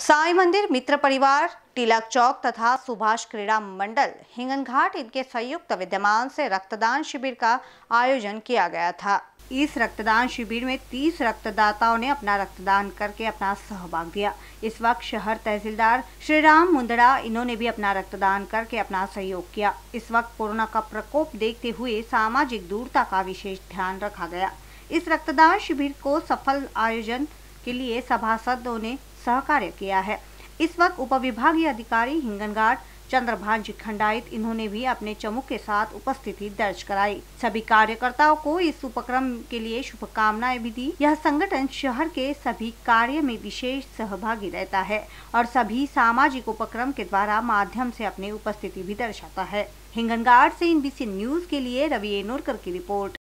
साई मंदिर मित्र परिवार टिलक चौक तथा सुभाष क्रीड़ा मंडल हिंगन घाट इनके संयुक्त विद्यमान से रक्तदान शिविर का आयोजन किया गया था इस रक्तदान शिविर में 30 रक्तदाताओं ने अपना रक्तदान करके अपना सहभाग दिया इस वक्त शहर तहसीलदार श्री राम मुंदड़ा इन्होंने भी अपना रक्तदान करके अपना सहयोग किया इस वक्त कोरोना का प्रकोप देखते हुए सामाजिक दूरता का विशेष ध्यान रखा गया इस रक्तदान शिविर को सफल आयोजन के लिए सभासदों ने सहकार्य किया है इस वक्त उपविभागीय अधिकारी चंद्रभान जी खंडायत इन्होंने भी अपने चमुक के साथ उपस्थिति दर्ज कराई सभी कार्यकर्ताओं को इस उपक्रम के लिए शुभकामनाएं भी दी यह संगठन शहर के सभी कार्य में विशेष सहभागी रहता है और सभी सामाजिक उपक्रम के द्वारा माध्यम से अपनी उपस्थिति भी दर्शाता है हिंगनगाड़ से इन न्यूज के लिए रवि एनोरकर की रिपोर्ट